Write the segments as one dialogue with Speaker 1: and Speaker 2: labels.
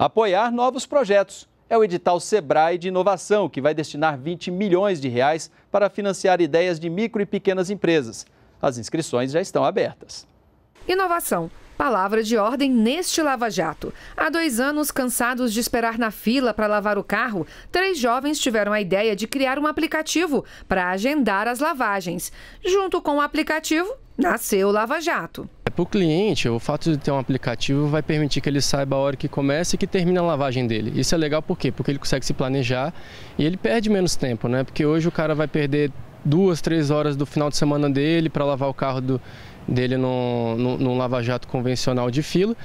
Speaker 1: Apoiar novos projetos é o edital Sebrae de Inovação, que vai destinar 20 milhões de reais para financiar ideias de micro e pequenas empresas. As inscrições
Speaker 2: já estão abertas.
Speaker 3: Inovação. Palavra de ordem neste Lava Jato. Há dois anos, cansados de esperar na fila para lavar o carro, três jovens tiveram a ideia de criar um aplicativo para agendar as lavagens. Junto com o aplicativo, nasceu o Lava Jato.
Speaker 1: Para o cliente, o fato de ter um aplicativo vai permitir que ele saiba a hora que começa e que termina a lavagem dele. Isso é legal por quê? Porque ele consegue se planejar e ele perde menos tempo, né? Porque hoje o cara vai perder duas, três horas do final de semana dele para lavar o carro do, dele num, num, num lava-jato convencional de fila.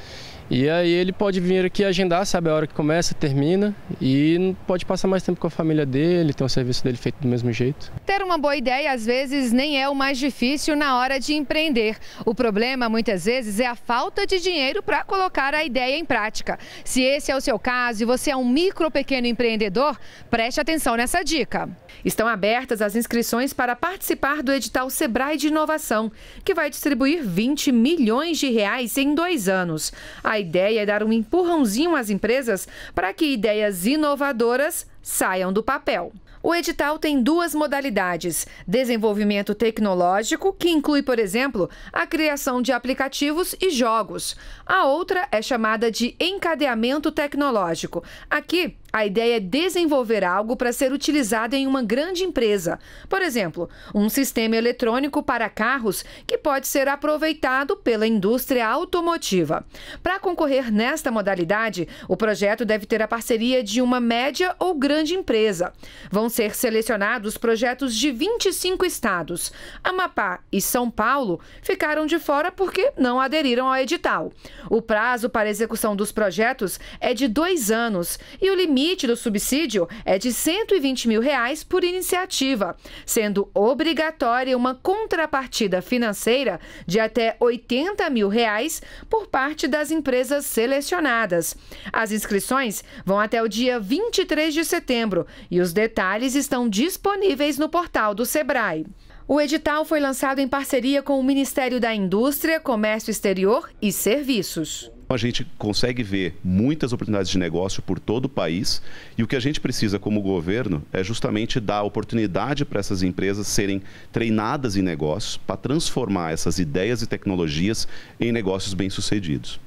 Speaker 1: E aí ele pode vir aqui agendar, sabe a hora que começa, termina e pode passar mais tempo com a família dele, ter o um serviço dele feito do mesmo jeito.
Speaker 3: Ter uma boa ideia às vezes nem é o mais difícil na hora de empreender. O problema muitas vezes é a falta de dinheiro para colocar a ideia em prática. Se esse é o seu caso e você é um micro ou pequeno empreendedor, preste atenção nessa dica. Estão abertas as inscrições para participar do edital Sebrae de Inovação, que vai distribuir distribuir 20 milhões de reais em dois anos. A ideia é dar um empurrãozinho às empresas para que ideias inovadoras saiam do papel. O edital tem duas modalidades: desenvolvimento tecnológico, que inclui, por exemplo, a criação de aplicativos e jogos. A outra é chamada de encadeamento tecnológico. Aqui, a ideia é desenvolver algo para ser utilizado em uma grande empresa. Por exemplo, um sistema eletrônico para carros que pode ser aproveitado pela indústria automotiva. Para concorrer nesta modalidade, o projeto deve ter a parceria de uma média ou grande empresa. Vão ser selecionados projetos de 25 estados. Amapá e São Paulo ficaram de fora porque não aderiram ao edital. O prazo para execução dos projetos é de dois anos e o limite limite do subsídio é de R$ 120 mil reais por iniciativa, sendo obrigatória uma contrapartida financeira de até 80 mil reais por parte das empresas selecionadas. As inscrições vão até o dia 23 de setembro e os detalhes estão disponíveis no portal do Sebrae. O edital foi lançado em parceria com o Ministério da Indústria, Comércio Exterior e Serviços.
Speaker 2: Então, a gente consegue ver muitas oportunidades de negócio por todo o país e o que a gente precisa como governo é justamente dar oportunidade para essas empresas serem treinadas em negócios para transformar essas ideias e tecnologias em negócios bem-sucedidos.